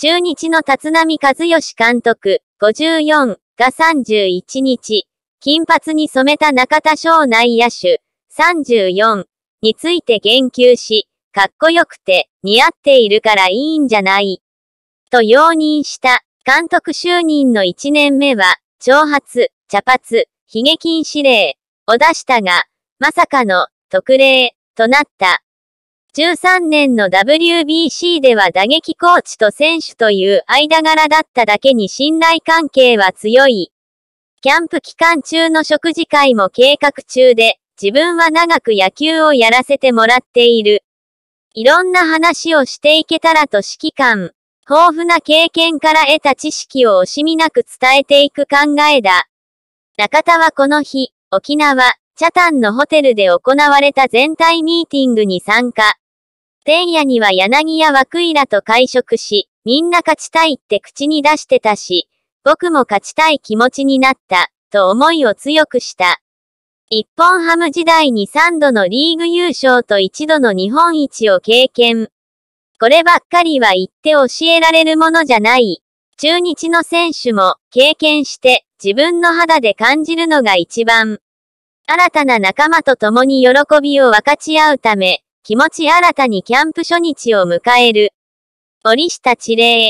中日の立浪和義監督、54が31日、金髪に染めた中田翔内野手、34について言及し、かっこよくて、似合っているからいいんじゃない。と容認した、監督就任の1年目は、長髪、茶髪、髭禁止令を出したが、まさかの特例となった。13年の WBC では打撃コーチと選手という間柄だっただけに信頼関係は強い。キャンプ期間中の食事会も計画中で、自分は長く野球をやらせてもらっている。いろんな話をしていけたらと指揮官、豊富な経験から得た知識を惜しみなく伝えていく考えだ。中田はこの日、沖縄、チャタンのホテルで行われた全体ミーティングに参加。天夜には柳や枠井らと会食し、みんな勝ちたいって口に出してたし、僕も勝ちたい気持ちになった、と思いを強くした。日本ハム時代に3度のリーグ優勝と1度の日本一を経験。こればっかりは言って教えられるものじゃない。中日の選手も経験して自分の肌で感じるのが一番。新たな仲間と共に喜びを分かち合うため、気持ち新たにキャンプ初日を迎える。折下地霊。